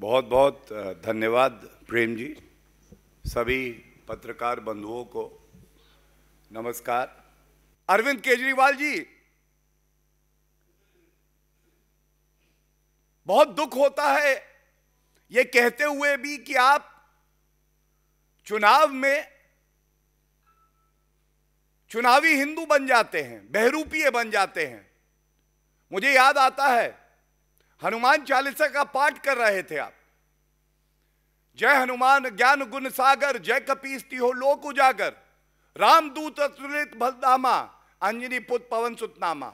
बहुत बहुत धन्यवाद प्रेम जी सभी पत्रकार बंधुओं को नमस्कार अरविंद केजरीवाल जी बहुत दुख होता है ये कहते हुए भी कि आप चुनाव में चुनावी हिंदू बन जाते हैं बहरूपीय बन जाते हैं मुझे याद आता है हनुमान चालीसा का पाठ कर रहे थे आप जय हनुमान ज्ञान गुण सागर जय कपीस हो लोक उजागर राम दूत असुरित भलदामा अंजनी पुत पवन सुतनामा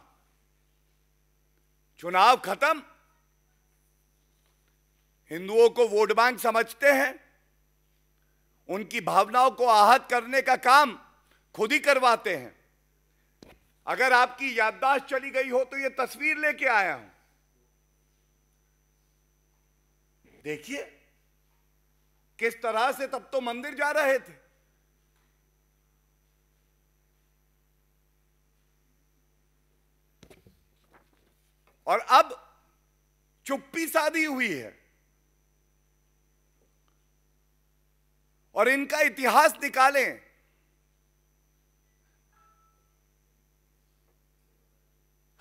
चुनाव खत्म हिंदुओं को वोट बैंक समझते हैं उनकी भावनाओं को आहत करने का काम खुद ही करवाते हैं अगर आपकी याददाश्त चली गई हो तो यह तस्वीर लेके आया हूं देखिए किस तरह से तब तो मंदिर जा रहे थे और अब चुप्पी शादी हुई है और इनका इतिहास निकालें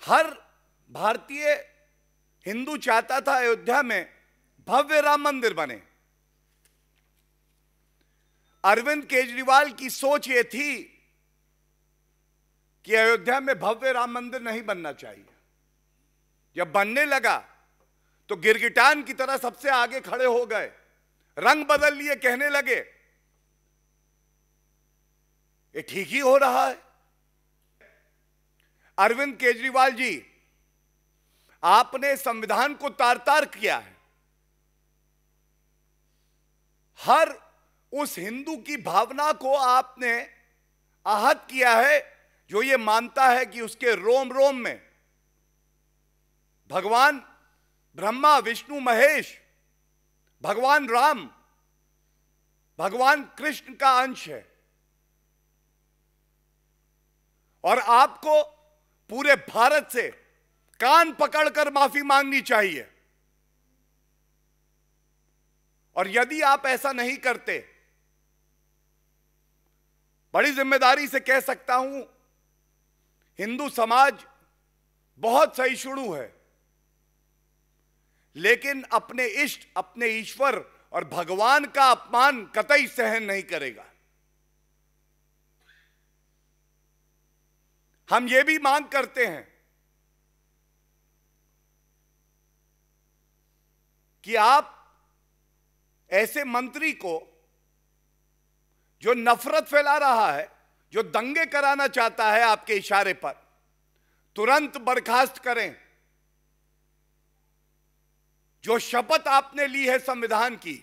हर भारतीय हिंदू चाहता था अयोध्या में भव्य राम मंदिर बने अरविंद केजरीवाल की सोच ये थी कि अयोध्या में भव्य राम मंदिर नहीं बनना चाहिए जब बनने लगा तो गिरगिटान की तरह सबसे आगे खड़े हो गए रंग बदल लिए कहने लगे ये ठीक ही हो रहा है अरविंद केजरीवाल जी आपने संविधान को तार तार किया है हर उस हिंदू की भावना को आपने आहत किया है जो ये मानता है कि उसके रोम रोम में भगवान ब्रह्मा विष्णु महेश भगवान राम भगवान कृष्ण का अंश है और आपको पूरे भारत से कान पकड़कर माफी मांगनी चाहिए और यदि आप ऐसा नहीं करते बड़ी जिम्मेदारी से कह सकता हूं हिंदू समाज बहुत सही शुरू है लेकिन अपने इष्ट अपने ईश्वर और भगवान का अपमान कतई सहन नहीं करेगा हम ये भी मांग करते हैं कि आप ऐसे मंत्री को जो नफरत फैला रहा है जो दंगे कराना चाहता है आपके इशारे पर तुरंत बर्खास्त करें जो शपथ आपने ली है संविधान की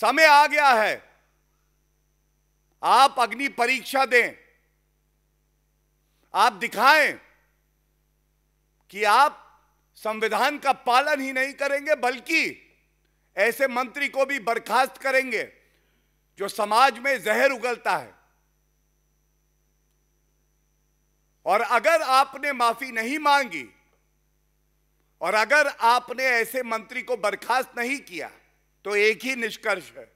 समय आ गया है आप अग्नि परीक्षा दें आप दिखाएं कि आप संविधान का पालन ही नहीं करेंगे बल्कि ऐसे मंत्री को भी बर्खास्त करेंगे जो समाज में जहर उगलता है और अगर आपने माफी नहीं मांगी और अगर आपने ऐसे मंत्री को बर्खास्त नहीं किया तो एक ही निष्कर्ष है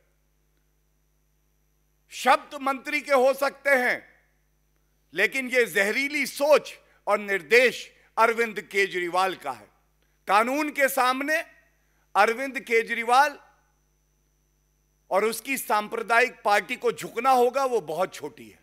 शब्द मंत्री के हो सकते हैं लेकिन यह जहरीली सोच और निर्देश अरविंद केजरीवाल का है कानून के सामने अरविंद केजरीवाल और उसकी सांप्रदायिक पार्टी को झुकना होगा वो बहुत छोटी है